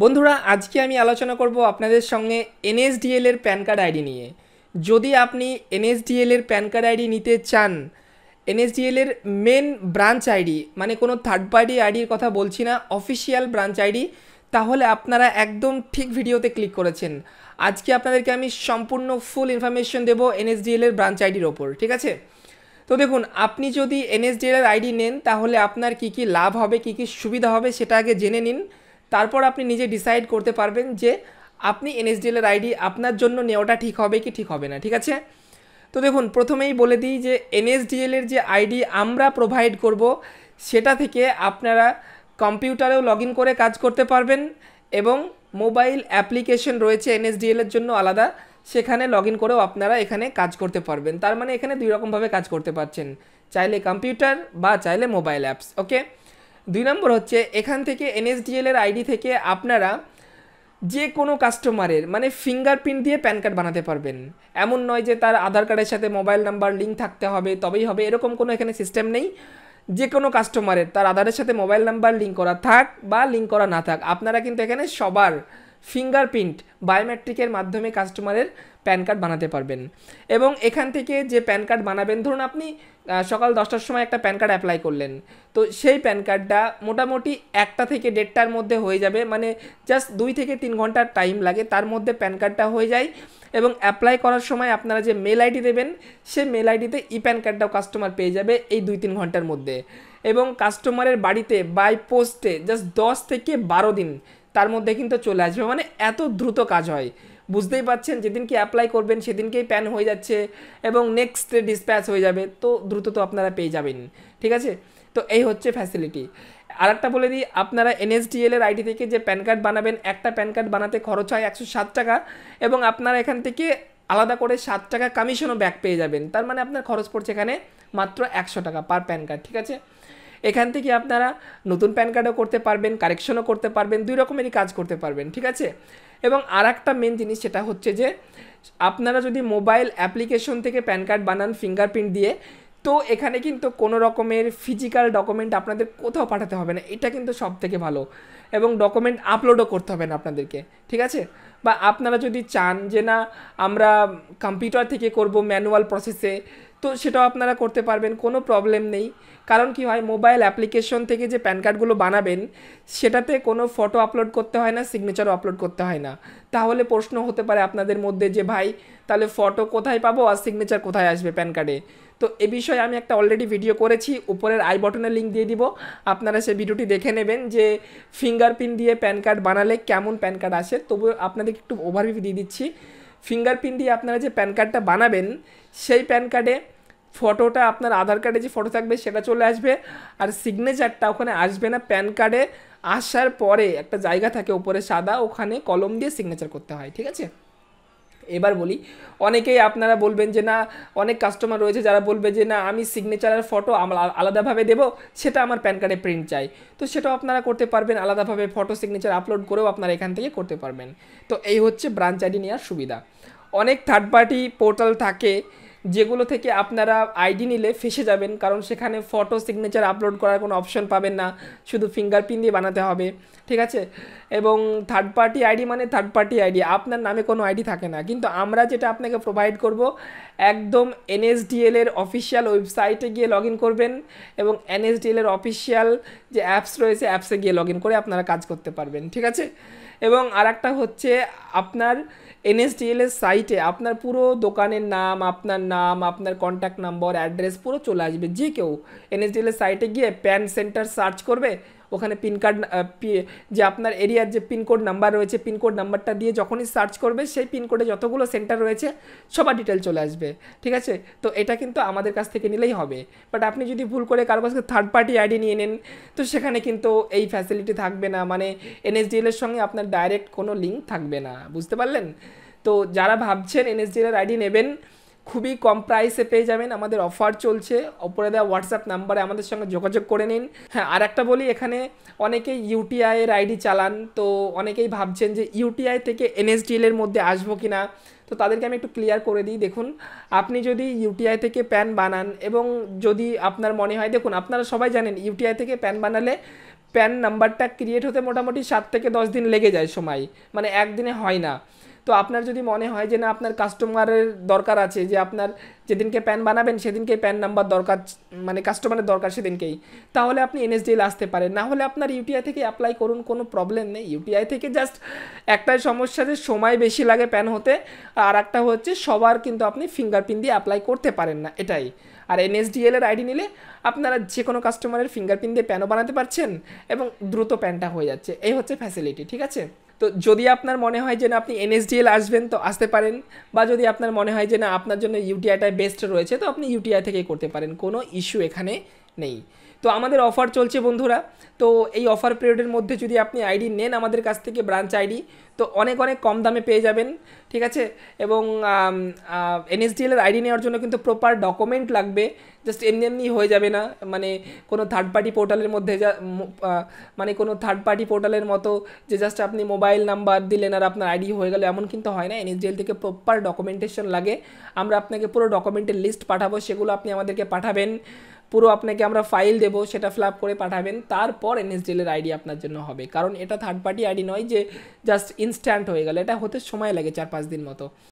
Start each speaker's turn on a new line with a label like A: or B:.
A: বন্ধুরা আজকে আমি আলোচনা করব আপনাদের সঙ্গে এনএসডিএল এর প্যান কার্ড আইডি নিয়ে যদি আপনি এনএসডিএল এর প্যান কার্ড আইডি নিতে চান এনএসডিএল এর মেন ব্রাঞ্চ আইডি মানে কোনো থার্ড পার্টি আইডির কথা বলছি না অফিসিয়াল ব্রাঞ্চ আইডি তাহলে আপনারা একদম ঠিক ভিডিওতে ক্লিক করেছেন আজকে আপনাদেরকে আমি সম্পূর্ণ ফুল ইনফরমেশন দেবো এনএসডিএল এর ব্রাঞ্চ আইডির ওপর ঠিক আছে তো দেখুন আপনি যদি এনএসডিএল এর আইডি নেন তাহলে আপনার কি কি লাভ হবে কি কি সুবিধা হবে সেটা আগে জেনে নিন তারপর আপনি নিজে ডিসাইড করতে পারবেন যে আপনি এনএসডিএলের আইডি আপনার জন্য নেওয়াটা ঠিক হবে কি ঠিক হবে না ঠিক আছে তো দেখুন প্রথমেই বলে দিই যে এনএসডিএলের যে আইডি আমরা প্রোভাইড করব সেটা থেকে আপনারা কম্পিউটারেও লগ করে কাজ করতে পারবেন এবং মোবাইল অ্যাপ্লিকেশন রয়েছে এনএসডিএলের জন্য আলাদা সেখানে লগ করেও আপনারা এখানে কাজ করতে পারবেন তার মানে এখানে দুই রকমভাবে কাজ করতে পারছেন চাইলে কম্পিউটার বা চাইলে মোবাইল অ্যাপস ওকে দুই নম্বর হচ্ছে এখান থেকে এনএসডিএল এর আইডি থেকে আপনারা যে কোনো কাস্টমারের মানে ফিঙ্গারপ্রিন্ট দিয়ে প্যান কার্ড বানাতে পারবেন এমন নয় যে তার আধার কার্ডের সাথে মোবাইল নাম্বার লিঙ্ক থাকতে হবে তবেই হবে এরকম কোনো এখানে সিস্টেম নেই যে কোনো কাস্টমারের তার আধারের সাথে মোবাইল নাম্বার লিঙ্ক করা থাক বা লিঙ্ক করা না থাক আপনারা কিন্তু এখানে সবার ফিঙ্গারপ্রিন্ট বায়োমেট্রিকের মাধ্যমে কাস্টমারের প্যান কার্ড বানাতে পারবেন এবং এখান থেকে যে প্যান কার্ড বানাবেন ধরুন আপনি সকাল দশটার সময় একটা প্যান কার্ড অ্যাপ্লাই করলেন তো সেই প্যান কার্ডটা মোটামুটি একটা থেকে দেড়টার মধ্যে হয়ে যাবে মানে জাস্ট দুই থেকে তিন ঘন্টার টাইম লাগে তার মধ্যে প্যান কার্ডটা হয়ে যায় এবং অ্যাপ্লাই করার সময় আপনারা যে মেল আইডি দেবেন সেই মেল আইডিতে ই প্যান কার্ডটাও কাস্টমার পেয়ে যাবে এই দুই তিন ঘন্টার মধ্যে এবং কাস্টমারের বাড়িতে বাই পোস্টে জাস্ট দশ থেকে বারো দিন তার মধ্যে কিন্তু চলে আসবে মানে এত দ্রুত কাজ হয় বুঝতেই পাচ্ছেন যেদিনকে অ্যাপ্লাই করবেন সেদিনকেই প্যান হয়ে যাচ্ছে এবং নেক্সট ডিসপ্যাচ হয়ে যাবে তো দ্রুত তো আপনারা পেয়ে যাবেন ঠিক আছে তো এই হচ্ছে ফ্যাসিলিটি আর একটা বলে দিই আপনারা এনএসডিএল এর আইডি থেকে যে প্যান কার্ড বানাবেন একটা প্যান কার্ড বানাতে খরচ হয় একশো সাত টাকা এবং আপনারা এখান থেকে আলাদা করে সাত টাকা কমিশনও ব্যাক পেয়ে যাবেন তার মানে আপনার খরচ পড়ছে এখানে মাত্র একশো টাকা পার প্যান কার্ড ঠিক আছে এখান থেকে আপনারা নতুন প্যান কার্ডও করতে পারবেন কারেকশনও করতে পারবেন দুই রকমেরই কাজ করতে পারবেন ঠিক আছে এবং আর একটা মেন জিনিস সেটা হচ্ছে যে আপনারা যদি মোবাইল অ্যাপ্লিকেশন থেকে প্যান কার্ড বানান ফিঙ্গারপ্রিন্ট দিয়ে তো এখানে কিন্তু কোনো রকমের ফিজিক্যাল ডকুমেন্ট আপনাদের কোথাও পাঠাতে হবে না এটা কিন্তু সব থেকে ভালো এবং ডকুমেন্ট আপলোডও করতে হবে না আপনাদেরকে ঠিক আছে বা আপনারা যদি চান যে না আমরা কম্পিউটার থেকে করব ম্যানুয়াল প্রসেসে তো সেটাও আপনারা করতে পারবেন কোনো প্রবলেম নেই কারণ কি হয় মোবাইল অ্যাপ্লিকেশন থেকে যে প্যান কার্ডগুলো বানাবেন সেটাতে কোনো ফটো আপলোড করতে হয় না সিগনেচারও আপলোড করতে হয় না তাহলে প্রশ্ন হতে পারে আপনাদের মধ্যে যে ভাই তাহলে ফটো কোথায় পাবো আর সিগনেচার কোথায় আসবে প্যান কার্ডে তো এ বিষয়ে আমি একটা অলরেডি ভিডিও করেছি উপরের আই বটনের লিঙ্ক দিয়ে দিব আপনারা সেই ভিডিওটি দেখে নেবেন যে ফিঙ্গারপ্রিন্ট দিয়ে প্যান কার্ড বানালে কেমন প্যান কার্ড আসে তবু আপনাদেরকে একটু ওভারভিউ দিয়ে দিচ্ছি ফিঙ্গারপ্রিন্ট দিয়ে আপনারা যে প্যান কার্ডটা বানাবেন সেই প্যান কার্ডে ফটোটা আপনার আধার কার্ডে যে ফটো থাকবে সেটা চলে আসবে আর সিগনেচারটা ওখানে আসবে না প্যান কার্ডে আসার পরে একটা জায়গা থাকে ওপরে সাদা ওখানে কলম দিয়ে সিগনেচার করতে হয় ঠিক আছে এবার বলি অনেকেই আপনারা বলবেন যে না অনেক কাস্টমার রয়েছে যারা বলবে যে না আমি সিগনেচারের ফটো আমার আলাদাভাবে দেবো সেটা আমার প্যান কার্ডে প্রিন্ট চাই তো সেটাও আপনারা করতে পারবেন আলাদাভাবে ফটো সিগনেচার আপলোড করেও আপনারা এখান থেকে করতে পারবেন তো এই হচ্ছে ব্রাঞ্চ আইডি নেওয়ার সুবিধা অনেক থার্ড পার্টি পোর্টাল থাকে যেগুলো থেকে আপনারা আইডি নিলে ফেসে যাবেন কারণ সেখানে ফটো সিগনেচার আপলোড করার কোনো অপশন পাবেন না শুধু ফিঙ্গারপ্রিন্ট দিয়ে বানাতে হবে ঠিক আছে এবং থার্ড পার্টি আইডি মানে থার্ড পার্টি আইডি আপনার নামে কোনো আইডি থাকে না কিন্তু আমরা যেটা আপনাকে প্রোভাইড করব একদম এনএসডিএল এর অফিসিয়াল ওয়েবসাইটে গিয়ে লগ করবেন এবং এনএসডিএল এর অফিসিয়াল যে অ্যাপস রয়েছে অ্যাপসে গিয়ে লগ করে আপনারা কাজ করতে পারবেন ঠিক আছে এবং আর হচ্ছে আপনার এনএসডিএল এর সাইটে আপনার পুরো দোকানের নাম আপনার নাম আপনার কন্ট্যাক্ট নাম্বার অ্যাড্রেস পুরো চলে আসবে যে কেউ এনএসডিএলের সাইটে গিয়ে প্যান সেন্টার সার্চ করবে ওখানে পিন কার্ড যে আপনার এরিয়ার যে পিনকোড নাম্বার রয়েছে পিনকোড নাম্বারটা দিয়ে যখনই সার্চ করবে সেই পিনকোডে যতগুলো সেন্টার রয়েছে সবার ডিটেল চলে আসবে ঠিক আছে তো এটা কিন্তু আমাদের কাছ থেকে নিলেই হবে বাট আপনি যদি ভুল করে কারো থেকে থার্ড পার্টি আইডি নিয়ে নেন তো সেখানে কিন্তু এই ফ্যাসিলিটি থাকবে না মানে এনএসডিএলের সঙ্গে আপনার ডাইরেক্ট কোনো লিঙ্ক থাকবে না বুঝতে পারলেন তো যারা ভাবছেন এনএসডিএলের আইডি নেবেন খুবই কম প্রাইসে পেয়ে যাবেন আমাদের অফার চলছে ওপরে দেওয়া হোয়াটসঅ্যাপ নাম্বারে আমাদের সঙ্গে যোগাযোগ করে নিন হ্যাঁ আর একটা বলি এখানে অনেকেই ইউটিআইয়ের আইডি চালান তো অনেকেই ভাবছেন যে ইউটিআই থেকে এনএসডিএলের মধ্যে আসবো কি না তো তাদেরকে আমি একটু ক্লিয়ার করে দিই দেখুন আপনি যদি ইউটিআই থেকে প্যান বানান এবং যদি আপনার মনে হয় দেখুন আপনারা সবাই জানেন ইউটিআই থেকে প্যান বানালে প্যান নাম্বারটা ক্রিয়েট হতে মোটামুটি সাত থেকে দশ দিন লেগে যায় সময় মানে একদিনে হয় না তো আপনার যদি মনে হয় যে না আপনার কাস্টমারের দরকার আছে যে আপনার যেদিনকে প্যান বানাবেন সেদিনকে প্যান নাম্বার দরকার মানে কাস্টমারের দরকার সেদিনকেই তাহলে আপনি এনএসডিএল আসতে পারেন না হলে আপনার ইউটিআই থেকে অ্যাপ্লাই করুন কোনো প্রবলেম নেই ইউটিআই থেকে জাস্ট একটাই সমস্যা যে সময় বেশি লাগে প্যান হতে আর একটা হচ্ছে সবার কিন্তু আপনি ফিঙ্গারপ্রিন্ট দিয়ে অ্যাপ্লাই করতে পারেন না এটাই আর এনএসডিএল এর আইডি নিলে আপনারা যে কোনো কাস্টমারের ফিঙ্গারপ্রিন্ট দিয়ে প্যানও বানাতে পারছেন এবং দ্রুত প্যানটা হয়ে যাচ্ছে এই হচ্ছে ফ্যাসিলিটি ঠিক আছে তো যদি আপনার মনে হয় যে না আপনি এনএসডিএল আসবেন তো আসতে পারেন বা যদি আপনার মনে হয় যে না আপনার জন্য ইউটিআইটাই বেস্ট রয়েছে তো আপনি ইউটিআই থেকেই করতে পারেন কোনো ইস্যু এখানে নেই তো আমাদের অফার চলছে বন্ধুরা তো এই অফার পিরিয়ডের মধ্যে যদি আপনি আইডি নেন আমাদের কাছ থেকে ব্রাঞ্চ আইডি তো অনেক অনেক কম দামে পেয়ে যাবেন ঠিক আছে এবং এনএসডিএলের আইডি নেওয়ার জন্য কিন্তু প্রপার ডকুমেন্ট লাগবে জাস্ট এমনি এমনি হয়ে যাবে না মানে কোনো থার্ড পার্টি পোর্টালের মধ্যে যা মানে কোনো থার্ড পার্টি পোর্টালের মতো যে জাস্ট আপনি মোবাইল নাম্বার দিলেন আর আপনার আইডি হয়ে গেল এমন কিন্তু হয় না এনএসডিএল থেকে প্রপার ডকুমেন্টেশন লাগে আমরা আপনাকে পুরো ডকুমেন্টের লিস্ট পাঠাবো সেগুলো আপনি আমাদেরকে পাঠাবেন পুরো আপনাকে আমরা ফাইল দেবো সেটা ফ্ল্যাপ করে পাঠাবেন তারপর এনএসডিএলের আইডি আপনার জন্য হবে কারণ এটা থার্ড পার্টি আইডি নয় যে জাস্ট ইনস্ট্যান্ট হয়ে গেল এটা হতে সময় লাগে চার পাঁচ দিন মতো